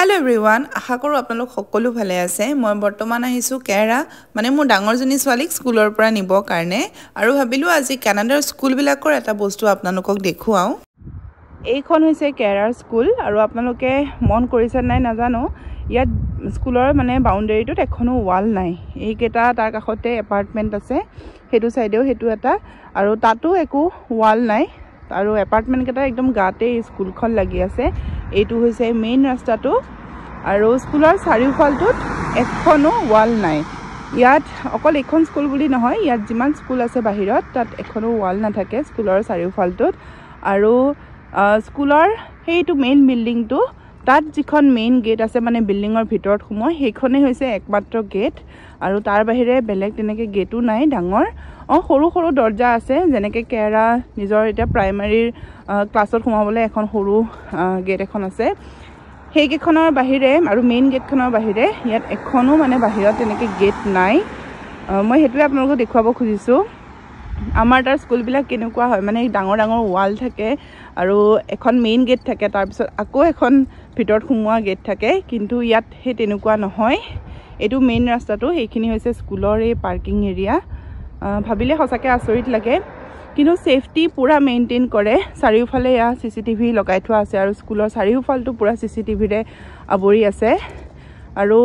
hello' everyone আশা কৰোঁ আপোনালোক সকলো ভালে আছে মই বৰ্তমান আহিছোঁ কেৰা মানে মোৰ ডাঙৰজনী ছোৱালীক স্কুলৰ পৰা নিবৰ কাৰণে আৰু ভাবিলোঁ আজি কেনাডাৰ স্কুলবিলাকৰ এটা বস্তু আপোনালোকক দেখুৱাওঁ এইখন হৈছে কেৰাৰ স্কুল আৰু আপোনালোকে মন কৰিছে নাই নাজানো ইয়াত স্কুলৰ মানে বাউণ্ডেৰীটোত এখনো ৱাল নাই এইকেইটা তাৰ কাষতে এপাৰ্টমেণ্ট আছে সেইটো ছাইডেও সেইটো এটা আৰু তাতো একো ৱাল নাই আৰু এপাৰ্টমেণ্টকেইটা একদম গাতেই স্কুলখন লাগি আছে এইটো হৈছে মেইন ৰাস্তাটো আৰু স্কুলৰ চাৰিওফালটোত এখনো ৱাল নাই ইয়াত অকল এইখন স্কুল বুলি নহয় ইয়াত যিমান স্কুল আছে বাহিৰত তাত এখনো ৱাল নাথাকে স্কুলৰ চাৰিওফালটোত আৰু স্কুলৰ সেইটো মেইন বিল্ডিংটো তাত যিখন মেইন গেট আছে মানে বিল্ডিঙৰ ভিতৰত সোমোৱা সেইখনেই হৈছে একমাত্ৰ গেট আৰু তাৰ বাহিৰে বেলেগ তেনেকৈ গেটো নাই ডাঙৰ অঁ সৰু সৰু দৰ্জা আছে যেনেকৈ কেৰা নিজৰ এতিয়া প্ৰাইমাৰীৰ ক্লাছত সোমাবলৈ এখন সৰু গেট এখন আছে সেইকেইখনৰ বাহিৰে আৰু মেইন গেটখনৰ বাহিৰে ইয়াত এখনো মানে বাহিৰত তেনেকৈ গেট নাই মই সেইটোৱে আপোনালোকক দেখুৱাব খুজিছোঁ আমাৰ তাৰ স্কুলবিলাক কেনেকুৱা হয় মানে ডাঙৰ ডাঙৰ ৱাল থাকে আৰু এখন মেইন গেট থাকে তাৰপিছত আকৌ এখন ভিতৰত সোমোৱা গেট থাকে কিন্তু ইয়াত সেই তেনেকুৱা নহয় এইটো মেইন ৰাস্তাটো সেইখিনি হৈছে স্কুলৰ এই পাৰ্কিং এৰিয়া ভাবিলে সঁচাকৈ আচৰিত লাগে কিন্তু ছেফটি পূৰা মেইনটেইন কৰে চাৰিওফালে ইয়াৰ চি চি টিভি লগাই থোৱা আছে আৰু স্কুলৰ চাৰিওফালটো পূৰা চি চি টিভিৰে আৱৰি আছে আৰু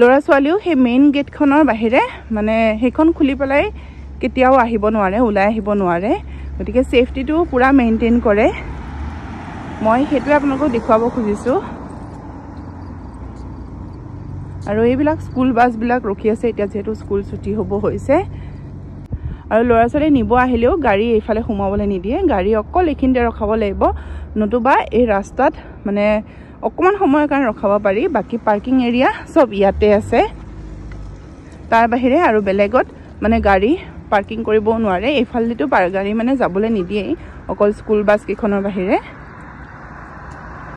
ল'ৰা ছোৱালীও সেই মেইন গেটখনৰ বাহিৰে মানে সেইখন খুলি পেলাই কেতিয়াও আহিব নোৱাৰে ওলাই আহিব নোৱাৰে গতিকে ছেফটিটো পূৰা মেইনটেইন কৰে মই সেইটোৱে আপোনালোকক দেখুৱাব খুজিছোঁ আৰু এইবিলাক স্কুল বাছবিলাক ৰখি আছে এতিয়া যিহেতু স্কুল ছুটি হ'ব হৈছে আৰু ল'ৰা ছোৱালী নিব আহিলেও গাড়ী এইফালে সোমাবলৈ নিদিয়ে গাড়ী অকল এইখিনিতে ৰখাব লাগিব নতুবা এই ৰাস্তাত মানে অকণমান সময়ৰ কাৰণে ৰখাব পাৰি বাকী পাৰ্কিং এৰিয়া চব ইয়াতে আছে তাৰ বাহিৰে আৰু বেলেগত মানে গাড়ী পাৰ্কিং কৰিবও নোৱাৰে এইফালেদিতো গাড়ী মানে যাবলৈ নিদিয়েই অকল স্কুল বাছকেইখনৰ বাহিৰে